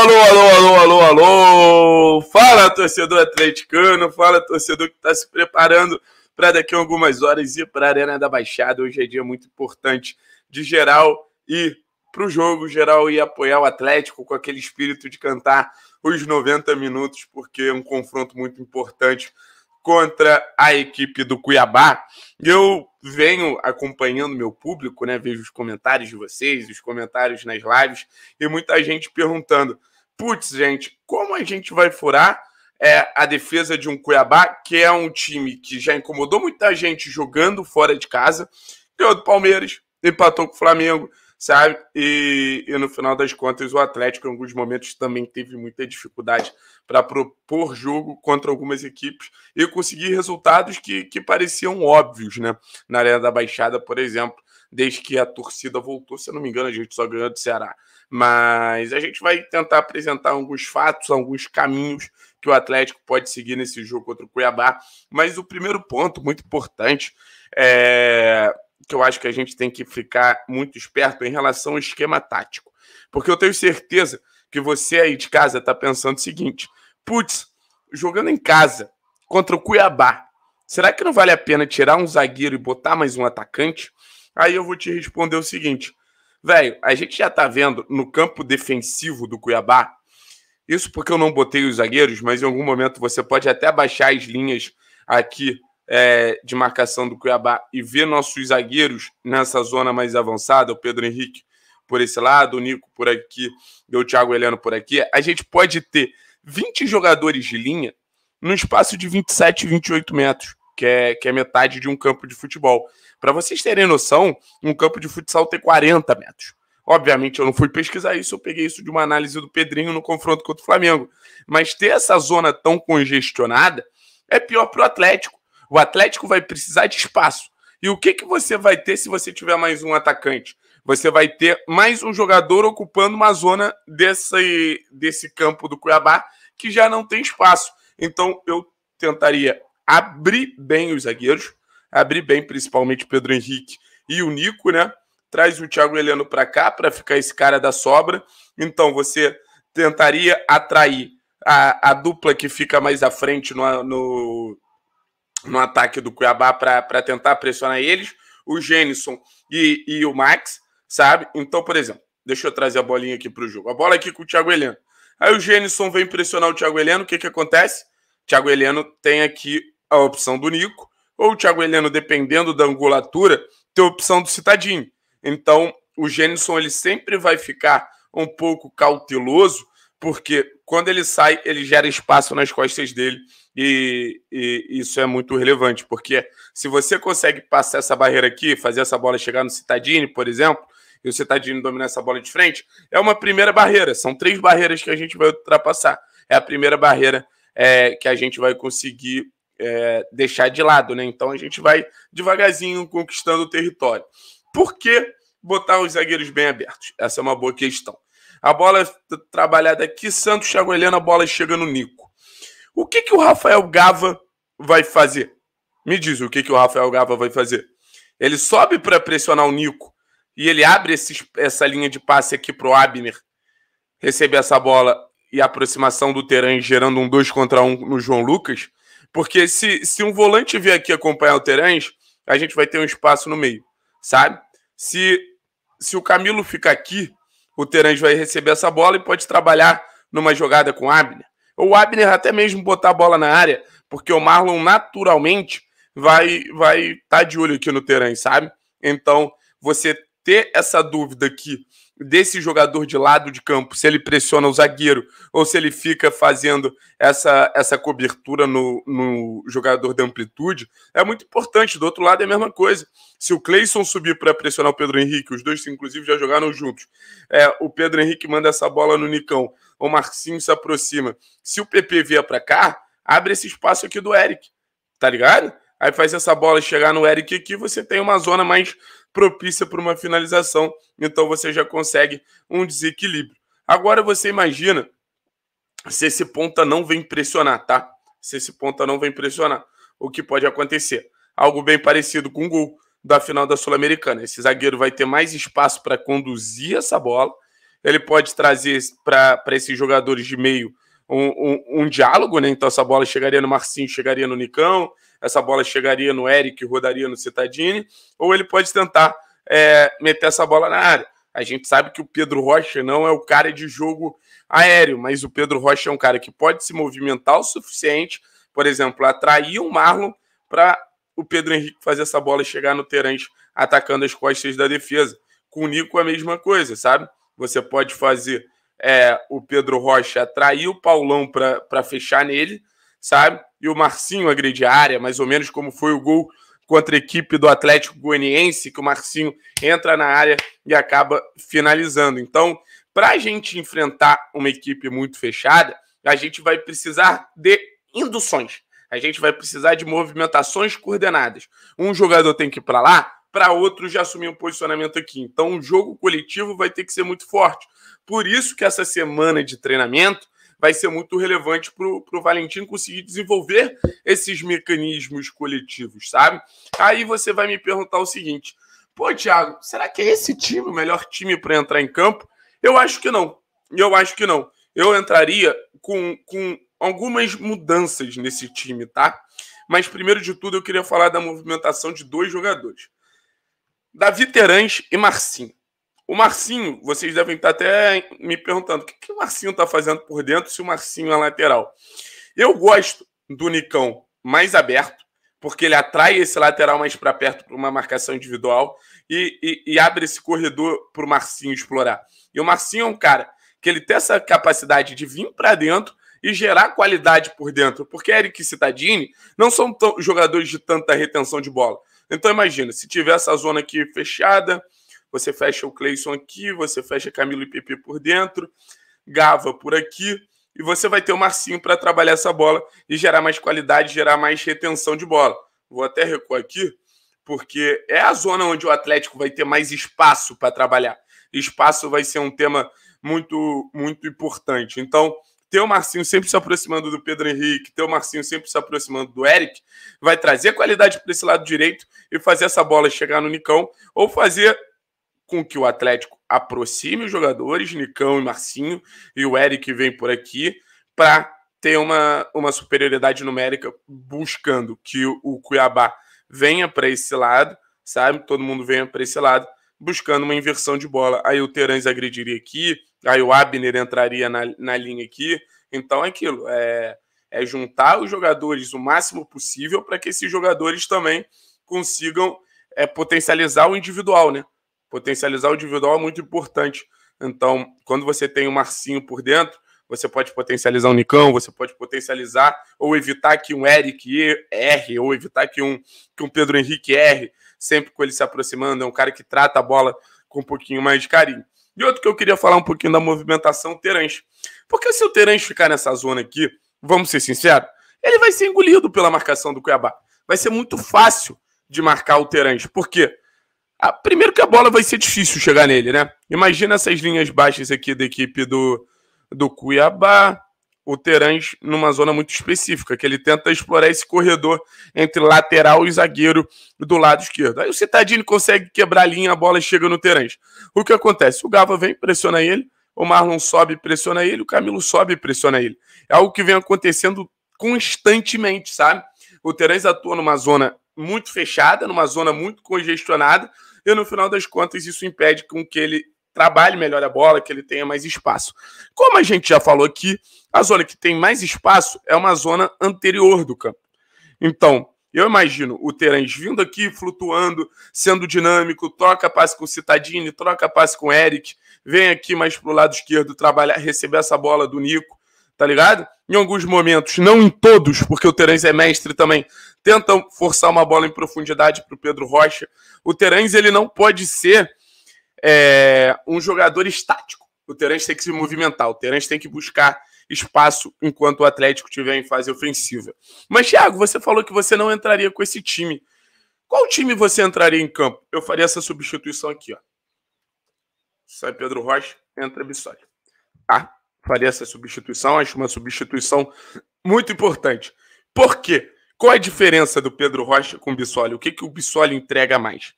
alô, alô, alô, alô, alô! Fala, torcedor atleticano, fala, torcedor que está se preparando para daqui a algumas horas ir para a Arena da Baixada. Hoje é dia muito importante de geral e para o jogo geral e apoiar o Atlético com aquele espírito de cantar os 90 minutos, porque é um confronto muito importante contra a equipe do Cuiabá. Eu venho acompanhando meu público, né? Vejo os comentários de vocês, os comentários nas lives e muita gente perguntando: "Putz, gente, como a gente vai furar é, a defesa de um Cuiabá que é um time que já incomodou muita gente jogando fora de casa, ganhou do Palmeiras, empatou com o Flamengo, sabe? E, e, no final das contas, o Atlético, em alguns momentos, também teve muita dificuldade para propor jogo contra algumas equipes e conseguir resultados que, que pareciam óbvios, né? Na Arena da Baixada, por exemplo, desde que a torcida voltou, se eu não me engano, a gente só ganhou do Ceará. Mas a gente vai tentar apresentar alguns fatos, alguns caminhos que o Atlético pode seguir nesse jogo contra o Cuiabá. Mas o primeiro ponto, muito importante, é que eu acho que a gente tem que ficar muito esperto em relação ao esquema tático. Porque eu tenho certeza que você aí de casa está pensando o seguinte: putz, jogando em casa contra o Cuiabá, será que não vale a pena tirar um zagueiro e botar mais um atacante? Aí eu vou te responder o seguinte: velho, a gente já está vendo no campo defensivo do Cuiabá. Isso porque eu não botei os zagueiros, mas em algum momento você pode até baixar as linhas aqui é, de marcação do Cuiabá e ver nossos zagueiros nessa zona mais avançada, o Pedro Henrique por esse lado, o Nico por aqui e o Thiago Heleno por aqui, a gente pode ter 20 jogadores de linha no espaço de 27, 28 metros, que é, que é metade de um campo de futebol. Para vocês terem noção, um campo de futsal tem 40 metros. Obviamente, eu não fui pesquisar isso, eu peguei isso de uma análise do Pedrinho no confronto contra o Flamengo. Mas ter essa zona tão congestionada é pior para o Atlético o Atlético vai precisar de espaço. E o que, que você vai ter se você tiver mais um atacante? Você vai ter mais um jogador ocupando uma zona desse, desse campo do Cuiabá que já não tem espaço. Então eu tentaria abrir bem os zagueiros, abrir bem principalmente Pedro Henrique e o Nico, né? Traz o Thiago Heleno para cá para ficar esse cara da sobra. Então você tentaria atrair a, a dupla que fica mais à frente no, no no ataque do Cuiabá para tentar pressionar eles, o Jenison e, e o Max, sabe? Então, por exemplo, deixa eu trazer a bolinha aqui para o jogo. A bola aqui com o Thiago Heleno. Aí o Jenison vem pressionar o Thiago Heleno, o que, que acontece? O Thiago Heleno tem aqui a opção do Nico, ou o Thiago Heleno, dependendo da angulatura, tem a opção do Citadinho. Então, o Jenison ele sempre vai ficar um pouco cauteloso, porque quando ele sai, ele gera espaço nas costas dele e, e, isso é muito relevante, porque se você consegue passar essa barreira aqui, fazer essa bola chegar no Citadini, por exemplo, e o Citadini dominar essa bola de frente, é uma primeira barreira. São três barreiras que a gente vai ultrapassar. É a primeira barreira é, que a gente vai conseguir é, deixar de lado, né? Então a gente vai devagarzinho conquistando o território. Por que botar os zagueiros bem abertos? Essa é uma boa questão. A bola trabalhada aqui, Santos, chegou olhando, a bola chega no Nico. O que, que o Rafael Gava vai fazer? Me diz o que, que o Rafael Gava vai fazer. Ele sobe para pressionar o Nico e ele abre esse, essa linha de passe aqui pro Abner receber essa bola e a aproximação do Teran gerando um 2 contra 1 um no João Lucas. Porque se, se um volante vier aqui acompanhar o Terãs, a gente vai ter um espaço no meio, sabe? Se, se o Camilo ficar aqui, o Terange vai receber essa bola e pode trabalhar numa jogada com o Abner. Ou o Abner até mesmo botar a bola na área, porque o Marlon naturalmente vai vai estar tá de olho aqui no Terange, sabe? Então, você ter essa dúvida aqui desse jogador de lado de campo, se ele pressiona o zagueiro ou se ele fica fazendo essa, essa cobertura no, no jogador da amplitude, é muito importante. Do outro lado é a mesma coisa. Se o Cleison subir para pressionar o Pedro Henrique, os dois inclusive já jogaram juntos, é, o Pedro Henrique manda essa bola no Nicão, o Marcinho se aproxima. Se o PP vier para cá, abre esse espaço aqui do Eric, tá ligado? Aí faz essa bola chegar no Eric aqui, você tem uma zona mais propícia para uma finalização. Então você já consegue um desequilíbrio. Agora você imagina se esse ponta não vem pressionar, tá? Se esse ponta não vem pressionar, o que pode acontecer? Algo bem parecido com o gol da final da Sul-Americana. Esse zagueiro vai ter mais espaço para conduzir essa bola. Ele pode trazer para esses jogadores de meio um, um, um diálogo, né? Então essa bola chegaria no Marcinho, chegaria no Nicão, essa bola chegaria no Eric, rodaria no Citadini, ou ele pode tentar é, meter essa bola na área. A gente sabe que o Pedro Rocha não é o cara de jogo aéreo, mas o Pedro Rocha é um cara que pode se movimentar o suficiente, por exemplo, atrair o Marlon para o Pedro Henrique fazer essa bola chegar no Terence, atacando as costas da defesa. Com o Nico é a mesma coisa, sabe? Você pode fazer é, o Pedro Rocha atraiu o Paulão para fechar nele, sabe? E o Marcinho agrediu a área, mais ou menos como foi o gol contra a equipe do Atlético Goianiense, que o Marcinho entra na área e acaba finalizando. Então, para a gente enfrentar uma equipe muito fechada, a gente vai precisar de induções. A gente vai precisar de movimentações coordenadas. Um jogador tem que ir para lá, para outros já assumir um posicionamento aqui. Então, o jogo coletivo vai ter que ser muito forte. Por isso que essa semana de treinamento vai ser muito relevante para o Valentim conseguir desenvolver esses mecanismos coletivos, sabe? Aí você vai me perguntar o seguinte: pô, Thiago, será que é esse time o melhor time para entrar em campo? Eu acho que não. Eu acho que não. Eu entraria com, com algumas mudanças nesse time, tá? Mas primeiro de tudo eu queria falar da movimentação de dois jogadores. Davi Terãs e Marcinho. O Marcinho, vocês devem estar até me perguntando o que, que o Marcinho está fazendo por dentro se o Marcinho é lateral. Eu gosto do Nicão mais aberto, porque ele atrai esse lateral mais para perto para uma marcação individual e, e, e abre esse corredor para o Marcinho explorar. E o Marcinho é um cara que ele tem essa capacidade de vir para dentro e gerar qualidade por dentro, porque Eric e Citadini não são tão, jogadores de tanta retenção de bola. Então imagina, se tiver essa zona aqui fechada, você fecha o Cleison aqui, você fecha Camilo e Pepe por dentro, Gava por aqui, e você vai ter o Marcinho para trabalhar essa bola e gerar mais qualidade, gerar mais retenção de bola. Vou até recuar aqui, porque é a zona onde o Atlético vai ter mais espaço para trabalhar. Espaço vai ser um tema muito, muito importante. Então, ter o Marcinho sempre se aproximando do Pedro Henrique, ter o Marcinho sempre se aproximando do Eric, vai trazer qualidade para esse lado direito e fazer essa bola chegar no Nicão, ou fazer com que o Atlético aproxime os jogadores, Nicão e Marcinho, e o Eric vem por aqui, para ter uma, uma superioridade numérica, buscando que o, o Cuiabá venha para esse lado, sabe? Todo mundo venha para esse lado, buscando uma inversão de bola. Aí o Terãs agrediria aqui, Aí o Abner entraria na, na linha aqui. Então é aquilo, é, é juntar os jogadores o máximo possível para que esses jogadores também consigam é, potencializar o individual, né? Potencializar o individual é muito importante. Então, quando você tem o Marcinho por dentro, você pode potencializar o Nicão, você pode potencializar ou evitar que um Eric erre, ou evitar que um, que um Pedro Henrique erre, sempre com ele se aproximando. É um cara que trata a bola com um pouquinho mais de carinho. E outro que eu queria falar um pouquinho da movimentação, o Terence. Porque se o Terence ficar nessa zona aqui, vamos ser sinceros, ele vai ser engolido pela marcação do Cuiabá. Vai ser muito fácil de marcar o Terence. Por quê? Ah, primeiro que a bola vai ser difícil chegar nele, né? Imagina essas linhas baixas aqui da equipe do, do Cuiabá o Terãs numa zona muito específica, que ele tenta explorar esse corredor entre lateral e zagueiro do lado esquerdo. Aí o Citadini consegue quebrar a linha, a bola chega no Terãs. O que acontece? O Gava vem, pressiona ele, o Marlon sobe, pressiona ele, o Camilo sobe, pressiona ele. É algo que vem acontecendo constantemente, sabe? O Terãs atua numa zona muito fechada, numa zona muito congestionada, e no final das contas isso impede com que ele trabalhe melhor a bola, que ele tenha mais espaço. Como a gente já falou aqui, a zona que tem mais espaço é uma zona anterior do campo. Então, eu imagino o Terence vindo aqui, flutuando, sendo dinâmico, troca passe com o Citadini, troca passe com o Eric, vem aqui mais pro lado esquerdo trabalhar, receber essa bola do Nico, tá ligado? Em alguns momentos, não em todos, porque o Terence é mestre também, tentam forçar uma bola em profundidade pro Pedro Rocha. O Terence, ele não pode ser é, um jogador estático. O Terence tem que se movimentar, o Terence tem que buscar espaço enquanto o Atlético estiver em fase ofensiva. Mas, Thiago, você falou que você não entraria com esse time. Qual time você entraria em campo? Eu faria essa substituição aqui, ó. Sai Pedro Rocha, entra Bissoli. Tá? Faria essa substituição, acho uma substituição muito importante. Por quê? Qual a diferença do Pedro Rocha com o Bissoli? O que, que o Bissoli entrega mais?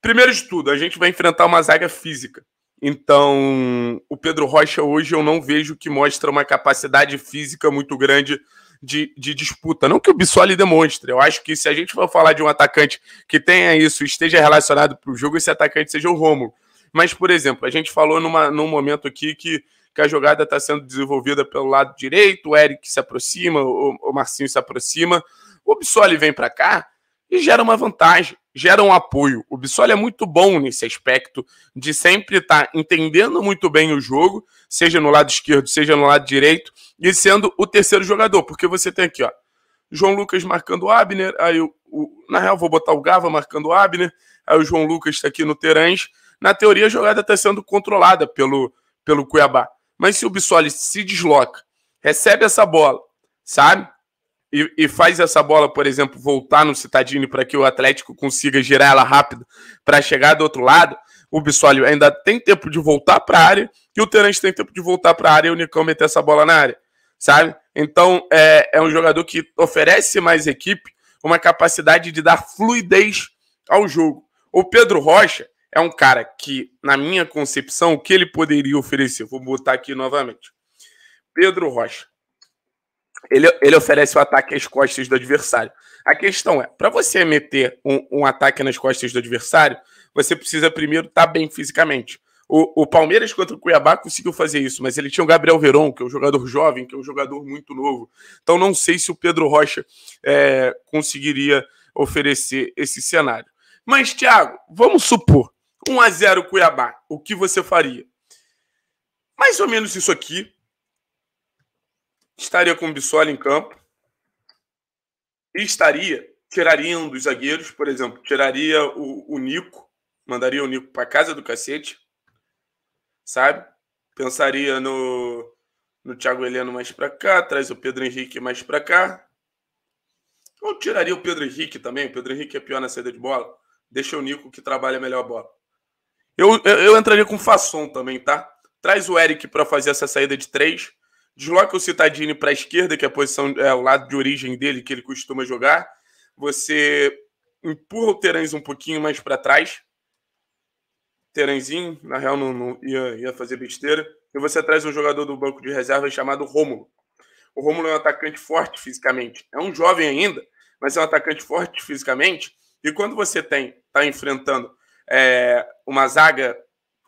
Primeiro de tudo, a gente vai enfrentar uma zaga física. Então, o Pedro Rocha hoje eu não vejo que mostra uma capacidade física muito grande de, de disputa. Não que o Bissoli demonstre. Eu acho que se a gente for falar de um atacante que tenha isso, esteja relacionado para o jogo, esse atacante seja o Romulo. Mas, por exemplo, a gente falou numa, num momento aqui que, que a jogada está sendo desenvolvida pelo lado direito, o Eric se aproxima, o, o Marcinho se aproxima, o Bissoli vem para cá e gera uma vantagem geram apoio. O Bissoli é muito bom nesse aspecto de sempre estar tá entendendo muito bem o jogo, seja no lado esquerdo, seja no lado direito, e sendo o terceiro jogador, porque você tem aqui, ó, João Lucas marcando o Abner, aí o, o na real vou botar o Gava marcando o Abner, aí o João Lucas está aqui no Terãs. Na teoria, a jogada está sendo controlada pelo, pelo Cuiabá. Mas se o Bissoli se desloca, recebe essa bola, sabe? e, e, faz essa bola, por exemplo, voltar no Citadini para que o Atlético consiga girar ela rápido para chegar do outro lado, o Bissoli ainda tem tempo de voltar para a área e o Terence tem tempo de voltar para a área e o Nicão meter essa bola na área, sabe? Então é, é um jogador que oferece mais equipe uma capacidade de dar fluidez ao jogo. O Pedro Rocha é um cara que, na minha concepção, o que ele poderia oferecer? Vou botar aqui novamente. Pedro Rocha ele, ele oferece o ataque às costas do adversário. A questão é, para você meter um, um, ataque nas costas do adversário, você precisa primeiro estar tá bem fisicamente. O, o, Palmeiras contra o Cuiabá conseguiu fazer isso, mas ele tinha o Gabriel Verón, que é um jogador jovem, que é um jogador muito novo. Então não sei se o Pedro Rocha é, conseguiria oferecer esse cenário. Mas, Thiago, vamos supor 1 a 0 Cuiabá, o que você faria? Mais ou menos isso aqui, estaria com o Bissoli em campo e estaria, tiraria um dos zagueiros, por exemplo, tiraria o, o Nico, mandaria o Nico para casa do cacete, sabe? Pensaria no, no Thiago Heleno mais para cá, traz o Pedro Henrique mais para cá. Ou tiraria o Pedro Henrique também, o Pedro Henrique é pior na saída de bola, deixa o Nico que trabalha melhor a bola. Eu, eu, eu entraria com o Fasson também, tá? Traz o Eric para fazer essa saída de três desloca o Citadini para a esquerda, que é a posição, é o lado de origem dele, que ele costuma jogar. Você empurra o Terãs um pouquinho mais para trás. terenzinho na real, não, não ia, ia, fazer besteira. E você traz um jogador do banco de reserva chamado Rômulo. O Rômulo é um atacante forte fisicamente. É um jovem ainda, mas é um atacante forte fisicamente. E quando você tem, está enfrentando é, uma zaga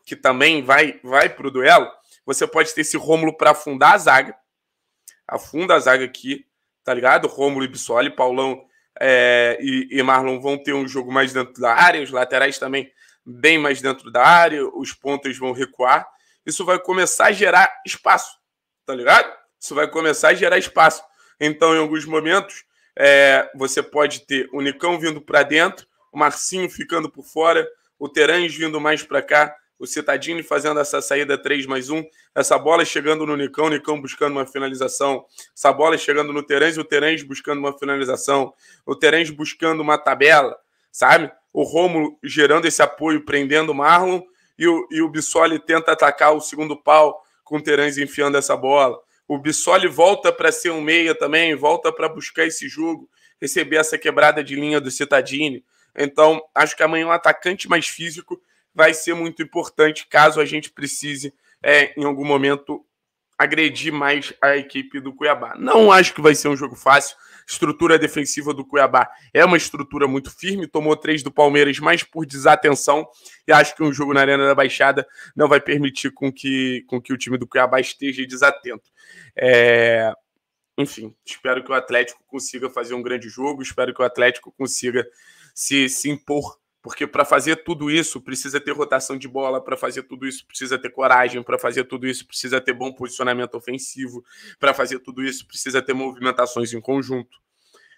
que também vai, vai para o duelo, você pode ter esse Rômulo para afundar a zaga. Afunda a zaga aqui, tá ligado? Rômulo e Bissoli, Paulão é, e, e, Marlon vão ter um jogo mais dentro da área, os laterais também bem mais dentro da área, os pontas vão recuar. Isso vai começar a gerar espaço, tá ligado? Isso vai começar a gerar espaço. Então, em alguns momentos, é, você pode ter o Nicão vindo para dentro, o Marcinho ficando por fora, o Terães vindo mais para cá, o Citadini fazendo essa saída 3 mais 1, essa bola é chegando no Nicão, Nicão buscando uma finalização, essa bola é chegando no Terence, o Terence buscando uma finalização, o Terence buscando uma tabela, sabe? O Romulo gerando esse apoio, prendendo o Marlon, e o, e o Bissoli tenta atacar o segundo pau com o Terence enfiando essa bola. O Bissoli volta para ser um meia também, volta para buscar esse jogo, receber essa quebrada de linha do Citadini. Então, acho que amanhã é um atacante mais físico vai ser muito importante caso a gente precise, é, em algum momento, agredir mais a equipe do Cuiabá. Não acho que vai ser um jogo fácil. Estrutura defensiva do Cuiabá é uma estrutura muito firme, tomou três do Palmeiras, mas por desatenção, e acho que um jogo na Arena da Baixada não vai permitir com que, com que o time do Cuiabá esteja desatento. É... Enfim, espero que o Atlético consiga fazer um grande jogo, espero que o Atlético consiga se, se impor porque para fazer tudo isso precisa ter rotação de bola, para fazer tudo isso precisa ter coragem, para fazer tudo isso precisa ter bom posicionamento ofensivo, para fazer tudo isso precisa ter movimentações em conjunto.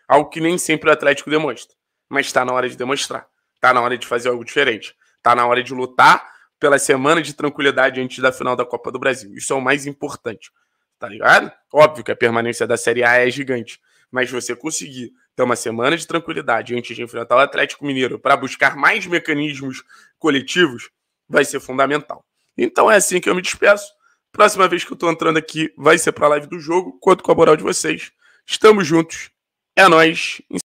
Algo que nem sempre o Atlético demonstra, mas está na hora de demonstrar, está na hora de fazer algo diferente, está na hora de lutar pela semana de tranquilidade antes da final da Copa do Brasil. Isso é o mais importante, tá ligado? Óbvio que a permanência da Série A é gigante, mas você conseguir ter uma semana de tranquilidade antes de enfrentar o Atlético Mineiro para buscar mais mecanismos coletivos vai ser fundamental. Então é assim que eu me despeço. Próxima vez que eu estou entrando aqui vai ser para a live do jogo. Conto com a moral de vocês. Estamos juntos. É nós.